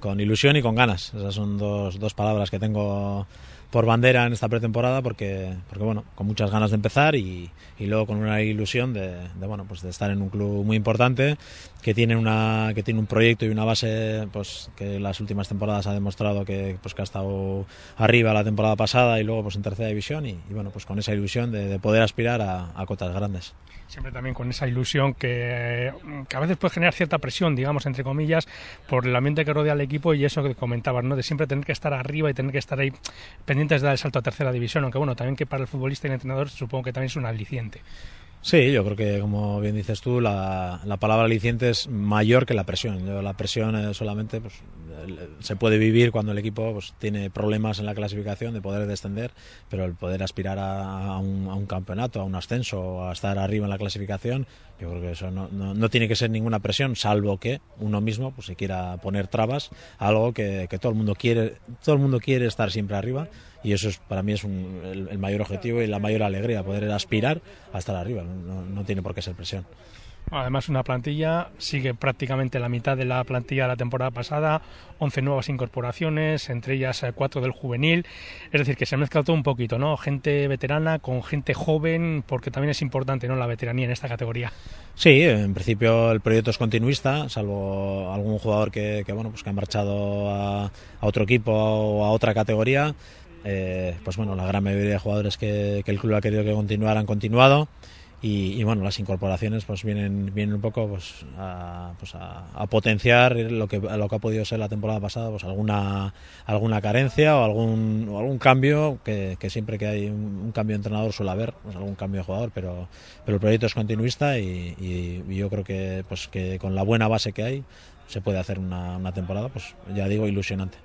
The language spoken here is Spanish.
Con ilusión y con ganas. Esas son dos, dos palabras que tengo por bandera en esta pretemporada porque, porque bueno, con muchas ganas de empezar y, y luego con una ilusión de, bueno, pues de estar en un club muy importante que tiene, una, que tiene un proyecto y una base pues, que las últimas temporadas ha demostrado que, pues, que ha estado arriba la temporada pasada y luego pues, en tercera división y, bueno, pues con esa ilusión de, poder aspirar a, cotas grandes. Siempre también con esa ilusión que, que, a veces puede generar cierta presión, digamos, entre comillas, por el ambiente que rodea al equipo y eso que comentabas, ¿no? de siempre tener que estar arriba y tener que estar ahí pendiente pendientes de dar el salto a tercera división, aunque bueno, también que para el futbolista y el entrenador supongo que también es un aliciente. Sí, yo creo que, como bien dices tú, la, la palabra aliciente es mayor que la presión. la presión eh, solamente pues, se puede vivir cuando el equipo pues, tiene problemas en la clasificación de poder descender, pero el poder aspirar a, un, campeonato, a un ascenso, a estar arriba en la clasificación, yo creo que eso no, no, tiene que ser ninguna presión, salvo que uno mismo pues, se quiera poner trabas, algo que, que todo, el mundo quiere, todo el mundo quiere estar siempre arriba y eso es, para mí es el, mayor objetivo y la mayor alegría, poder aspirar a estar arriba, no, tiene por qué ser presión. Además, una plantilla sigue prácticamente la mitad de la plantilla de la temporada pasada, 11 nuevas incorporaciones, entre ellas 4 eh, del juvenil. Es decir, que se mezcla todo un poquito, ¿no? Gente veterana con gente joven, porque también es importante, ¿no? La veteranía en esta categoría. Sí, en principio el proyecto es continuista, salvo algún jugador que, bueno, pues que ha marchado a, a otro equipo o a otra categoría. Eh, pues bueno, la gran mayoría de jugadores que, el club ha querido que continuaran han continuado. Y, bueno, las incorporaciones pues vienen, vienen un poco pues, pues a, potenciar lo que, lo que ha podido ser la temporada pasada, pues alguna, alguna carencia o algún, algún cambio, que, siempre que hay un, cambio de entrenador suele haber, pues, algún cambio de jugador, pero, pero el proyecto es continuista y, y yo creo que, pues que con la buena base que hay se puede hacer una, una temporada, pues ya digo, ilusionante.